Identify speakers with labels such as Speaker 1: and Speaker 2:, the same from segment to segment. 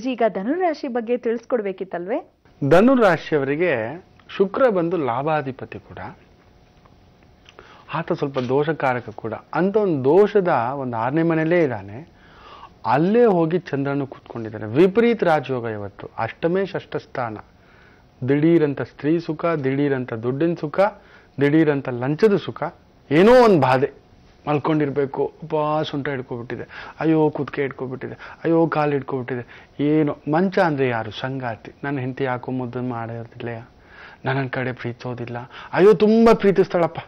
Speaker 1: ಗುರುಜಿ ಈಗ ಧನುರಾಶಿ ಬಗ್ಗೆ ತಿಳಿಸ್ಕೊಡ್ಬೇಕಿತ್ತಲ್ವೇ
Speaker 2: ಧನುರಾಶಿಯವರಿಗೆ ಶುಕ್ರ ಬಂದು ಲಾಭಾಧಿಪತಿ ಕೂಡ ಆತ ಸ್ವಲ್ಪ ದೋಷಕಾರಕ ಕೂಡ ಅಂತ ಒಂದು ದೋಷದ ಒಂದು ಆರನೇ ಮನೆಯಲ್ಲೇ ಇದ್ದಾನೆ ಅಲ್ಲೇ ಹೋಗಿ ಚಂದ್ರನು ಕೂತ್ಕೊಂಡಿದ್ದಾನೆ ವಿಪರೀತ ರಾಜಯೋಗ ಇವತ್ತು ಅಷ್ಟಮೇ ಷಷ್ಠ ಸ್ಥಾನ ದಿಢೀರಂತ ಸ್ತ್ರೀ ಸುಖ ದಿಢೀರಂತ ದುಡ್ಡಿನ ಸುಖ ದಿಢೀರಂತ ಲಂಚದ ಸುಖ ಏನೋ ಒಂದು ಬಾಧೆ ಮಲ್ಕೊಂಡಿರಬೇಕು ಅಬ್ಬಾ ಸುಂಟ ಹಿಡ್ಕೊಬಿಟ್ಟಿದೆ ಅಯ್ಯೋ ಕುದಕೆ ಇಡ್ಕೊಬಿಟ್ಟಿದೆ ಅಯ್ಯೋ ಕಾಲು ಹಿಡ್ಕೊಬಿಟ್ಟಿದೆ ಏನು ಮಂಚ ಅಂದರೆ ಯಾರು ಸಂಗಾತಿ ನನ್ನ ಹೆಂಡತಿ ಯಾಕೋ ಮುದ್ದನ್ನು ಮಾಡೋದಿಲ್ಲ ನನ್ನ ಕಡೆ ಪ್ರೀತೋದಿಲ್ಲ ಅಯ್ಯೋ ತುಂಬ ಪ್ರೀತಿಸ್ತಾಳಪ್ಪ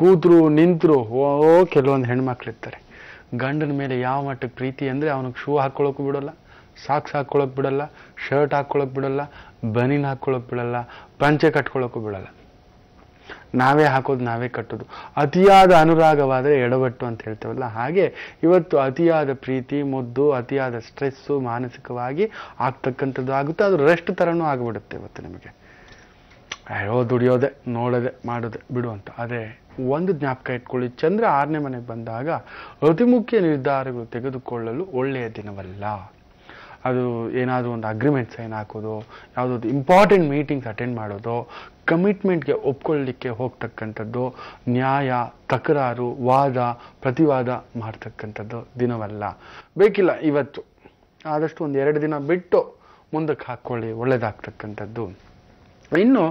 Speaker 2: ಕೂತರು ನಿಂತರು ಓ ಕೆಲವೊಂದು ಹೆಣ್ಮಕ್ಳಿರ್ತಾರೆ ಗಂಡನ ಮೇಲೆ ಯಾವ ಮಟ್ಟಕ್ಕೆ ಪ್ರೀತಿ ಅಂದರೆ ಅವನಿಗೆ ಶೂ ಹಾಕ್ಕೊಳ್ಳೋಕ್ಕೂ ಬಿಡೋಲ್ಲ ಸಾಕ್ಸ್ ಹಾಕ್ಕೊಳ್ಳೋಕೆ ಬಿಡೋಲ್ಲ ಶರ್ಟ್ ಹಾಕ್ಕೊಳ್ಳೋಕೆ ಬಿಡೋಲ್ಲ ಬನಿನ್ ಹಾಕ್ಕೊಳ್ಳೋಕೆ ಬಿಡೋಲ್ಲ ಪಂಚೆ ಕಟ್ಕೊಳ್ಳೋಕೆ ಬಿಡೋಲ್ಲ ನಾವೇ ಹಾಕೋದು ನಾವೇ ಕಟ್ಟೋದು ಅತಿಯಾದ ಅನುರಾಗವಾದರೆ ಎಡವಟ್ಟು ಅಂತ ಹೇಳ್ತೇವಲ್ಲ ಹಾಗೆ ಇವತ್ತು ಅತಿಯಾದ ಪ್ರೀತಿ ಮುದ್ದು ಅತಿಯಾದ ಸ್ಟ್ರೆಸ್ಸು ಮಾನಸಿಕವಾಗಿ ಆಗ್ತಕ್ಕಂಥದ್ದು ಆಗುತ್ತೆ ಅದು ರೆಸ್ಟ್ ಥರನೂ ಆಗಿಬಿಡುತ್ತೆ ಇವತ್ತು ನಿಮಗೆ ಅಯ್ಯೋ ದುಡಿಯೋದೆ ನೋಡೋದೆ ಮಾಡೋದೆ ಬಿಡು ಅಂತ ಅದೇ ಒಂದು ಜ್ಞಾಪಕ ಇಟ್ಕೊಳ್ಳಿ ಚಂದ್ರ ಆರನೇ ಮನೆಗೆ ಬಂದಾಗ ಅತಿ ಮುಖ್ಯ ನಿರ್ಧಾರಗಳು ತೆಗೆದುಕೊಳ್ಳಲು ಒಳ್ಳೆಯ ದಿನವಲ್ಲ ಅದು ಏನಾದರೂ ಒಂದು ಅಗ್ರಿಮೆಂಟ್ ಸೈನ್ ಹಾಕೋದು ಯಾವುದೋ ಇಂಪಾರ್ಟೆಂಟ್ ಮೀಟಿಂಗ್ಸ್ ಅಟೆಂಡ್ ಮಾಡೋದು ಕಮಿಟ್ಮೆಂಟ್ಗೆ ಒಪ್ಕೊಳ್ಳಿಕ್ಕೆ ಹೋಗ್ತಕ್ಕಂಥದ್ದು ನ್ಯಾಯ ತಕರಾರು ವಾದ ಪ್ರತಿವಾದ ಮಾಡ್ತಕ್ಕಂಥದ್ದು ದಿನವಲ್ಲ ಬೇಕಿಲ್ಲ ಇವತ್ತು ಆದಷ್ಟು ಒಂದು ಎರಡು ದಿನ ಬಿಟ್ಟು ಮುಂದಕ್ಕೆ ಹಾಕ್ಕೊಳ್ಳಿ ಒಳ್ಳೇದಾಗ್ತಕ್ಕಂಥದ್ದು ಇನ್ನು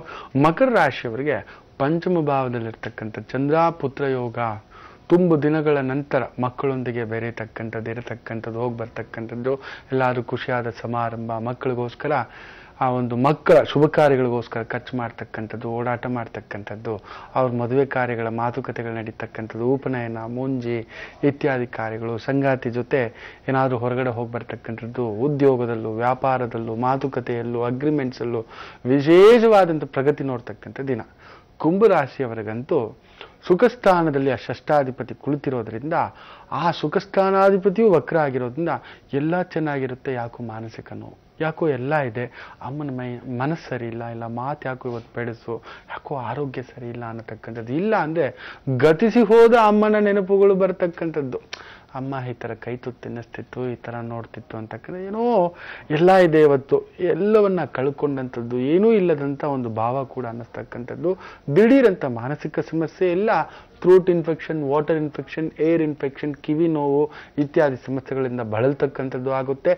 Speaker 2: ಮಕರ ರಾಶಿಯವರಿಗೆ ಪಂಚಮ ಭಾವದಲ್ಲಿರ್ತಕ್ಕಂಥ ಪುತ್ರ ಯೋಗ ತುಂಬ ದಿನಗಳ ನಂತರ ಮಕ್ಕಳೊಂದಿಗೆ ಬೆರೆಯತಕ್ಕಂಥದ್ದು ಇರತಕ್ಕಂಥದ್ದು ಹೋಗಿ ಬರ್ತಕ್ಕಂಥದ್ದು ಎಲ್ಲರೂ ಖುಷಿಯಾದ ಸಮಾರಂಭ ಮಕ್ಕಳಿಗೋಸ್ಕರ ಆ ಒಂದು ಮಕ್ಕಳ ಶುಭ ಕಾರ್ಯಗಳಿಗೋಸ್ಕರ ಖರ್ಚು ಮಾಡ್ತಕ್ಕಂಥದ್ದು ಓಡಾಟ ಮಾಡ್ತಕ್ಕಂಥದ್ದು ಅವ್ರ ಮದುವೆ ಕಾರ್ಯಗಳ ಮಾತುಕತೆಗಳು ನಡೀತಕ್ಕಂಥದ್ದು ಉಪನಯನ ಮುಂಜಿ ಇತ್ಯಾದಿ ಕಾರ್ಯಗಳು ಸಂಗಾತಿ ಜೊತೆ ಏನಾದರೂ ಹೊರಗಡೆ ಹೋಗಿ ಬರ್ತಕ್ಕಂಥದ್ದು ಉದ್ಯೋಗದಲ್ಲೂ ವ್ಯಾಪಾರದಲ್ಲೂ ಮಾತುಕತೆಯಲ್ಲೂ ಅಗ್ರಿಮೆಂಟ್ಸಲ್ಲೂ ವಿಶೇಷವಾದಂಥ ಪ್ರಗತಿ ನೋಡ್ತಕ್ಕಂಥ ದಿನ ಕುಂಭರಾಶಿಯವರೆಗಂತೂ ಸುಖಸ್ಥಾನದಲ್ಲಿ ಆ ಷಷ್ಠಾಧಿಪತಿ ಕುಳಿತಿರೋದ್ರಿಂದ ಆ ಸುಖಸ್ಥಾನಾಧಿಪತಿಯು ವಕ್ರ ಆಗಿರೋದ್ರಿಂದ ಎಲ್ಲ ಚೆನ್ನಾಗಿರುತ್ತೆ ಯಾಕೋ ಮಾನಸಿಕ ಯಾಕೋ ಎಲ್ಲ ಇದೆ ಅಮ್ಮನ ಮೈ ಮನಸ್ಸು ಸರಿ ಇಲ್ಲ ಇಲ್ಲ ಮಾತು ಯಾಕೋ ಇವತ್ತು ಬೆಳೆಸು ಯಾಕೋ ಆರೋಗ್ಯ ಸರಿ ಇಲ್ಲ ಅನ್ನತಕ್ಕಂಥದ್ದು ಇಲ್ಲ ಅಂದರೆ ಗತಿಸಿ ಹೋದ ಅಮ್ಮನ ನೆನಪುಗಳು ಬರತಕ್ಕಂಥದ್ದು ಅಮ್ಮ ಈ ಥರ ಕೈ ತುತ್ತು ಈ ಥರ ನೋಡ್ತಿತ್ತು ಅಂತಕ್ಕಂಥ ಏನೋ ಎಲ್ಲ ಇದೆ ಇವತ್ತು ಎಲ್ಲವನ್ನು ಕಳ್ಕೊಂಡಂಥದ್ದು ಏನೂ ಇಲ್ಲದಂಥ ಒಂದು ಭಾವ ಕೂಡ ಅನ್ನಿಸ್ತಕ್ಕಂಥದ್ದು ದಿಢೀರಂಥ ಮಾನಸಿಕ ಸಮಸ್ಯೆ ಎಲ್ಲ throat infection water infection air infection ಕಿವಿ ನೋವು ಇತ್ಯಾದಿ ಸಮಸ್ಯೆಗಳಿಂದ ಬಳಲ್ತಕ್ಕಂಥದ್ದು ಆಗುತ್ತೆ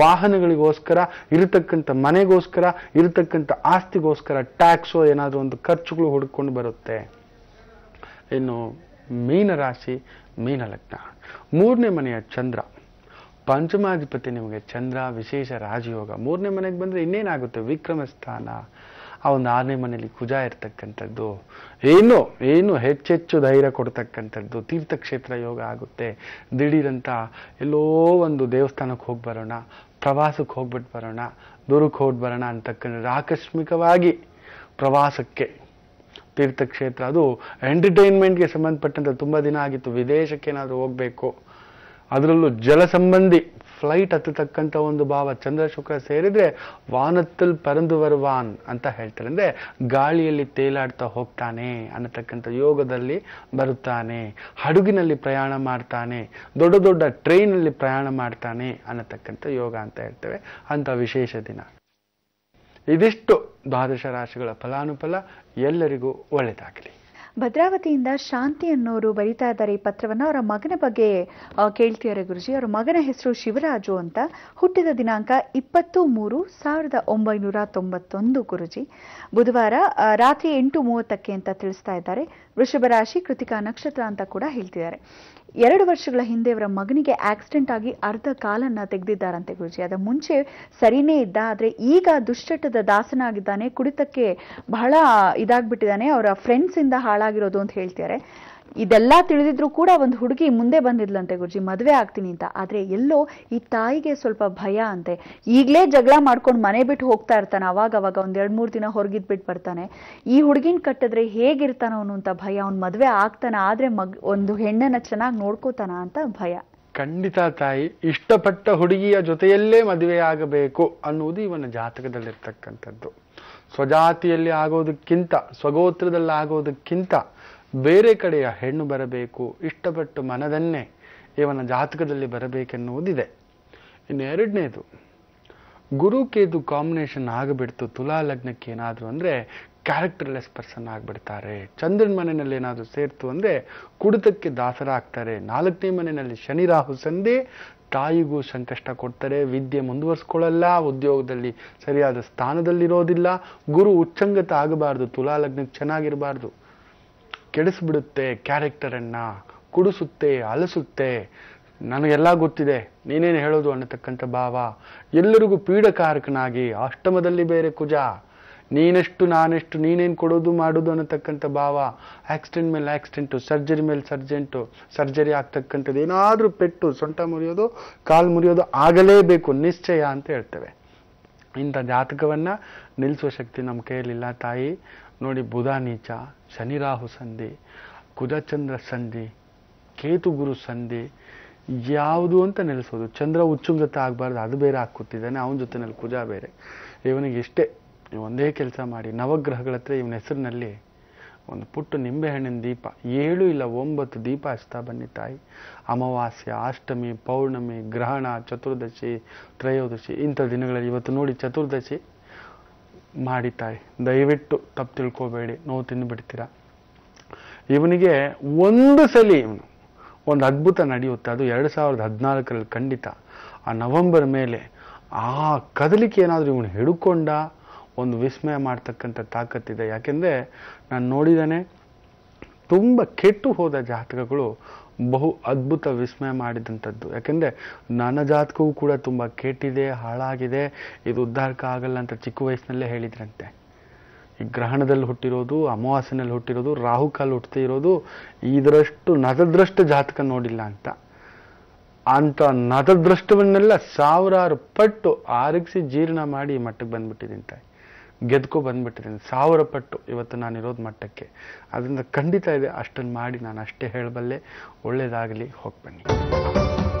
Speaker 2: ವಾಹನಗಳಿಗೋಸ್ಕರ ಇರತಕ್ಕಂಥ ಮನೆಗೋಸ್ಕರ ಇರತಕ್ಕಂಥ ಆಸ್ತಿಗೋಸ್ಕರ ಟ್ಯಾಕ್ಸು ಏನಾದರೂ ಒಂದು ಖರ್ಚುಗಳು ಹುಡ್ಕೊಂಡು ಬರುತ್ತೆ ಇನ್ನು ಮೀನ ರಾಶಿ ಮೀನ ಲಗ್ನ ಮೂರನೇ ಮನೆಯ ಚಂದ್ರ ಪಂಚಮಾಧಿಪತಿ ನಿಮಗೆ ಚಂದ್ರ ವಿಶೇಷ ರಾಜಯೋಗ ಮೂರನೇ ಮನೆಗೆ ಬಂದರೆ ಇನ್ನೇನಾಗುತ್ತೆ ವಿಕ್ರಮ ಸ್ಥಾನ ಆ ಒಂದು ಆರನೇ ಮನೆಯಲ್ಲಿ ಕುಜ ಇರ್ತಕ್ಕಂಥದ್ದು ಏನು ಏನು ಹೆಚ್ಚೆಚ್ಚು ಧೈರ್ಯ ಕೊಡ್ತಕ್ಕಂಥದ್ದು ತೀರ್ಥಕ್ಷೇತ್ರ ಯೋಗ ಆಗುತ್ತೆ ದಿಢೀರಂತ ಎಲ್ಲೋ ಒಂದು ದೇವಸ್ಥಾನಕ್ಕೆ ಹೋಗಿ ಬರೋಣ ಪ್ರವಾಸಕ್ಕೆ ಹೋಗ್ಬಿಟ್ಟು ಬರೋಣ ದೂರಕ್ಕೆ ಹೋಗಿ ಬರೋಣ ಅಂತಕ್ಕಂಥದ್ದು ಆಕಸ್ಮಿಕವಾಗಿ ಪ್ರವಾಸಕ್ಕೆ ತೀರ್ಥಕ್ಷೇತ್ರ ಅದು ಎಂಟರ್ಟೈನ್ಮೆಂಟ್ಗೆ ಸಂಬಂಧಪಟ್ಟಂಥ ತುಂಬ ದಿನ ಆಗಿತ್ತು ಏನಾದರೂ ಹೋಗಬೇಕು ಅದರಲ್ಲೂ ಜಲ ಸಂಬಂಧಿ ಫ್ಲೈಟ್ ಹತ್ತತಕ್ಕಂಥ ಒಂದು ಭಾವ ಚಂದ್ರ ಶುಕ್ರ ಸೇರಿದರೆ ವಾನತ್ತಲ್ ಪರಂದು ವರ್ವಾನ್ ಅಂತ ಹೇಳ್ತಾರೆ ಅಂದರೆ ಗಾಳಿಯಲ್ಲಿ ತೇಲಾಡ್ತಾ ಹೋಗ್ತಾನೆ ಅನ್ನತಕ್ಕಂಥ ಯೋಗದಲ್ಲಿ ಬರುತ್ತಾನೆ ಹಡುಗಿನಲ್ಲಿ ಪ್ರಯಾಣ ಮಾಡ್ತಾನೆ ದೊಡ್ಡ ದೊಡ್ಡ ಟ್ರೈನಲ್ಲಿ ಪ್ರಯಾಣ ಮಾಡ್ತಾನೆ ಅನ್ನತಕ್ಕಂಥ ಯೋಗ ಅಂತ ಹೇಳ್ತೇವೆ ಅಂಥ ವಿಶೇಷ ದಿನ ಇದಿಷ್ಟು ದ್ವಾದಶ ರಾಶಿಗಳ ಫಲಾನುಫಲ ಎಲ್ಲರಿಗೂ ಒಳ್ಳೆಯದಾಗಲಿ
Speaker 1: ಭದ್ರಾವತಿಯಿಂದ ಶಾಂತಿ ಅನ್ನೋರು ಬರಿತಾ ಇದ್ದಾರೆ ಈ ಪತ್ರವನ್ನು ಅವರ ಮಗನ ಬಗ್ಗೆ ಕೇಳ್ತಿದ್ದಾರೆ ಗುರುಜಿ ಅವರ ಮಗನ ಹೆಸರು ಶಿವರಾಜು ಅಂತ ಹುಟ್ಟಿದ ದಿನಾಂಕ ಇಪ್ಪತ್ತು ಮೂರು ಸಾವಿರದ ಒಂಬೈನೂರ ತೊಂಬತ್ತೊಂದು ಗುರುಜಿ ಬುಧವಾರ ರಾತ್ರಿ ಎಂಟು ಮೂವತ್ತಕ್ಕೆ ಅಂತ ತಿಳಿಸ್ತಾ ಇದ್ದಾರೆ ವೃಷಭ ರಾಶಿ ಕೃತಿಕಾ ನಕ್ಷತ್ರ ಅಂತ ಕೂಡ ಹೇಳ್ತಿದ್ದಾರೆ ಎರಡು ವರ್ಷಗಳ ಹಿಂದೆ ಅವರ ಮಗನಿಗೆ ಆಕ್ಸಿಡೆಂಟ್ ಆಗಿ ಅರ್ಧ ಕಾಲನ್ನ ತೆಗೆದಿದ್ದಾರಂತೆ ಗುರುಜಿ ಅದ ಮುಂಚೆ ಸರಿನೇ ಇದ್ದ ಆದ್ರೆ ಈಗ ದುಶ್ಚಟದ ದಾಸನಾಗಿದ್ದಾನೆ ಕುಡಿತಕ್ಕೆ ಬಹಳ ಇದಾಗ್ಬಿಟ್ಟಿದ್ದಾನೆ ಅವರ ಫ್ರೆಂಡ್ಸ್ ಇಂದ ಹಾಳಾಗಿರೋದು ಅಂತ ಹೇಳ್ತಾರೆ ಇದೆಲ್ಲ ತಿಳಿದಿದ್ರು ಕೂಡ ಒಂದು ಹುಡುಗಿ ಮುಂದೆ ಬಂದಿದ್ಲಂತೆ ಗುರುಜಿ ಮದುವೆ ಆಗ್ತೀನಿ ಅಂತ ಆದ್ರೆ ಎಲ್ಲೋ ಈ ತಾಯಿಗೆ ಸ್ವಲ್ಪ ಭಯ ಅಂತೆ ಈಗಲೇ ಜಗಳ ಮಾಡ್ಕೊಂಡು ಮನೆ ಬಿಟ್ಟು ಹೋಗ್ತಾ ಇರ್ತಾನೆ ಅವಾಗ ಅವಾಗ ಒಂದ್ ಎರಡ್ ಮೂರ್ ದಿನ ಹೊರಗಿದ್ ಬಿಟ್ಟು ಬರ್ತಾನೆ ಈ ಹುಡುಗಿನ ಕಟ್ಟಿದ್ರೆ ಹೇಗಿರ್ತಾನ ಅವನು ಅಂತ ಭಯ ಅವ್ನ್ ಮದ್ವೆ ಆಗ್ತಾನ ಆದ್ರೆ ಮಗ್ ಒಂದು ಹೆಣ್ಣನ್ನ ಚೆನ್ನಾಗಿ ನೋಡ್ಕೋತಾನ ಅಂತ ಭಯ
Speaker 2: ಖಂಡಿತ ತಾಯಿ ಇಷ್ಟಪಟ್ಟ ಹುಡುಗಿಯ ಜೊತೆಯಲ್ಲೇ ಮದುವೆ ಆಗಬೇಕು ಅನ್ನುವುದು ಇವನ ಜಾತಕದಲ್ಲಿರ್ತಕ್ಕಂಥದ್ದು ಸ್ವಜಾತಿಯಲ್ಲಿ ಆಗೋದಕ್ಕಿಂತ ಸ್ವಗೋತ್ರದಲ್ಲಿ ಆಗೋದಕ್ಕಿಂತ ಬೇರೆ ಕಡೆಯ ಹೆಣ್ಣು ಬರಬೇಕು ಇಷ್ಟಪಟ್ಟು ಮನದನ್ನೇ ಇವನ ಜಾತಕದಲ್ಲಿ ಬರಬೇಕೆನ್ನುವುದಿದೆ ಇನ್ನು ಎರಡನೇದು ಗುರು ಗುರುಕೇದು ಕಾಂಬಿನೇಷನ್ ಆಗಿಬಿಡ್ತು ತುಲಾ ಲಗ್ನಕ್ಕೆ ಏನಾದರೂ ಅಂದರೆ ಕ್ಯಾರೆಕ್ಟರ್ಲೆಸ್ ಪರ್ಸನ್ ಆಗಿಬಿಡ್ತಾರೆ ಚಂದ್ರನ ಮನೆಯಲ್ಲಿ ಏನಾದರೂ ಸೇರ್ತು ಅಂದರೆ ಕುಡಿತಕ್ಕೆ ದಾಸರಾಗ್ತಾರೆ ನಾಲ್ಕನೇ ಮನೆಯಲ್ಲಿ ಶನಿ ರಾಹು ಸಂಧಿ ತಾಯಿಗೂ ಸಂಕಷ್ಟ ಕೊಡ್ತಾರೆ ವಿದ್ಯೆ ಮುಂದುವರಿಸ್ಕೊಳ್ಳಲ್ಲ ಉದ್ಯೋಗದಲ್ಲಿ ಸರಿಯಾದ ಸ್ಥಾನದಲ್ಲಿರೋದಿಲ್ಲ ಗುರು ಉಚ್ಚಂಗತ ಆಗಬಾರ್ದು ತುಲಾ ಲಗ್ನಕ್ಕೆ ಚೆನ್ನಾಗಿರಬಾರ್ದು ಕೆಡಿಸ್ಬಿಡುತ್ತೆ ಕ್ಯಾರೆಕ್ಟರನ್ನು ಕುಡಿಸುತ್ತೆ ಅಲಸುತ್ತೆ ನನಗೆಲ್ಲ ಗೊತ್ತಿದೆ ನೀನೇನು ಹೇಳೋದು ಅನ್ನತಕ್ಕಂಥ ಭಾವ ಎಲ್ಲರಿಗೂ ಪೀಡಕಾರಕನಾಗಿ ಅಷ್ಟಮದಲ್ಲಿ ಬೇರೆ ಕುಜ ನೀನೆಷ್ಟು ನಾನೆಷ್ಟು ನೀನೇನು ಕೊಡೋದು ಮಾಡೋದು ಅನ್ನತಕ್ಕಂಥ ಭಾವ ಆಕ್ಸಿಡೆಂಟ್ ಮೇಲೆ ಆಕ್ಸಿಡೆಂಟು ಸರ್ಜರಿ ಮೇಲೆ ಸರ್ಜೆಂಟು ಸರ್ಜರಿ ಆಗ್ತಕ್ಕಂಥದ್ದು ಏನಾದರೂ ಪೆಟ್ಟು ಸೊಂಟ ಮುರಿಯೋದು ಕಾಲು ಮುರಿಯೋದು ಆಗಲೇಬೇಕು ನಿಶ್ಚಯ ಅಂತ ಹೇಳ್ತೇವೆ ಇಂಥ ಜಾತಕವನ್ನು ನಿಲ್ಲಿಸುವ ಶಕ್ತಿ ನಮ್ಮ ಕೈಯಲ್ಲಿಲ್ಲ ತಾಯಿ ನೋಡಿ ಬುಧ ನೀಚ ಶನಿ ರಾಹು ಸಂಧಿ ಕುಜಚಂದ್ರ ಸಂಧಿ ಕೇತು ಗುರು ಸಂಧಿ ಯಾವುದು ಅಂತ ನೆಲೆಸೋದು ಚಂದ್ರ ಉಚ್ಚುಂಗತ ಆಗಬಾರ್ದು ಅದು ಬೇರೆ ಹಾಕುತ್ತಿದ್ದಾನೆ ಅವನ ಜೊತೆನಲ್ಲಿ ಕುಜ ಬೇರೆ ಇವನಿಗೆ ಇಷ್ಟೇ ಒಂದೇ ಕೆಲಸ ಮಾಡಿ ನವಗ್ರಹಗಳ ಹತ್ರ ಇವನ ಹೆಸರಿನಲ್ಲಿ ಒಂದು ಪುಟ್ಟು ನಿಂಬೆಹಣ್ಣಿನ ದೀಪ ಏಳು ಇಲ್ಲ ಒಂಬತ್ತು ದೀಪ ಹಚ್ತಾ ಬನ್ನಿ ತಾಯಿ ಅಮಾವಾಸ್ಯ ಅಷ್ಟಮಿ ಪೌರ್ಣಮಿ ಗ್ರಹಣ ಚತುರ್ದಶಿ ತ್ರಯೋದಶಿ ಇಂಥ ದಿನಗಳಲ್ಲಿ ಇವತ್ತು ನೋಡಿ ಚತುರ್ದಶಿ ಮಾಡಿ ತಾಯಿ ದಯವಿಟ್ಟು ತಪ್ಪು ತಿಳ್ಕೋಬೇಡಿ ನೋವು ತಿಂದುಬಿಡ್ತೀರ ಇವನಿಗೆ ಒಂದು ಸಲ ಇವನು ಒಂದು ಅದ್ಭುತ ನಡೆಯುತ್ತೆ ಅದು ಎರಡು ಸಾವಿರದ ಹದಿನಾಲ್ಕರಲ್ಲಿ ಖಂಡಿತ ಆ ನವೆಂಬರ್ ಮೇಲೆ ಆ ಕದಲಿಕೆ ಏನಾದರೂ ಇವನು ಹಿಡ್ಕೊಂಡ ಒಂದು ವಿಸ್ಮಯ ಮಾಡ್ತಕ್ಕಂಥ ತಾಕತ್ತಿದೆ ಯಾಕೆಂದರೆ ನಾನು ನೋಡಿದ್ದಾನೆ ತುಂಬ ಕೆಟ್ಟು ಹೋದ ಜಾತಕಗಳು ಬಹು ಅದ್ಭುತ ವಿಸ್ಮಯ ಮಾಡಿದಂಥದ್ದು ಯಾಕೆಂದರೆ ನನ್ನ ಜಾತಕವೂ ಕೂಡ ತುಂಬ ಕೆಟ್ಟಿದೆ ಹಾಳಾಗಿದೆ ಇದು ಉದ್ಧಾರಕ ಆಗಲ್ಲ ಅಂತ ಚಿಕ್ಕ ವಯಸ್ಸಿನಲ್ಲೇ ಹೇಳಿದ್ರಂತೆ ಈ ಗ್ರಹಣದಲ್ಲಿ ಹುಟ್ಟಿರೋದು ಅಮಾವಾಸ್ಯನಲ್ಲಿ ಹುಟ್ಟಿರೋದು ರಾಹುಕಾಲ ಹುಟ್ಟುತ್ತಾ ಇರೋದು ಇದರಷ್ಟು ನತದ್ರಷ್ಟು ಜಾತಕ ನೋಡಿಲ್ಲ ಅಂತ ಅಂಥ ನತದೃಷ್ಟವನ್ನೆಲ್ಲ ಸಾವಿರಾರು ಪಟ್ಟು ಆರಿಸಿ ಜೀರ್ಣ ಮಾಡಿ ಮಟ್ಟಕ್ಕೆ ಬಂದ್ಬಿಟ್ಟಿದ್ದೀನಿ ತಾಯಿ ಗೆದ್ಕೊ ಬಂದ್ಬಿಟ್ಟಿದ್ದೀನಿ ಸಾವಿರ ಪಟ್ಟು ಇವತ್ತು ನಾನಿರೋದು ಮಟ್ಟಕ್ಕೆ ಅದರಿಂದ ಖಂಡಿತ ಇದೆ ಅಷ್ಟನ್ನು ಮಾಡಿ ನಾನು ಅಷ್ಟೇ ಹೇಳಬಲ್ಲೆ ಒಳ್ಳೆಯದಾಗಲಿ ಹೋಗಿ ಬನ್ನಿ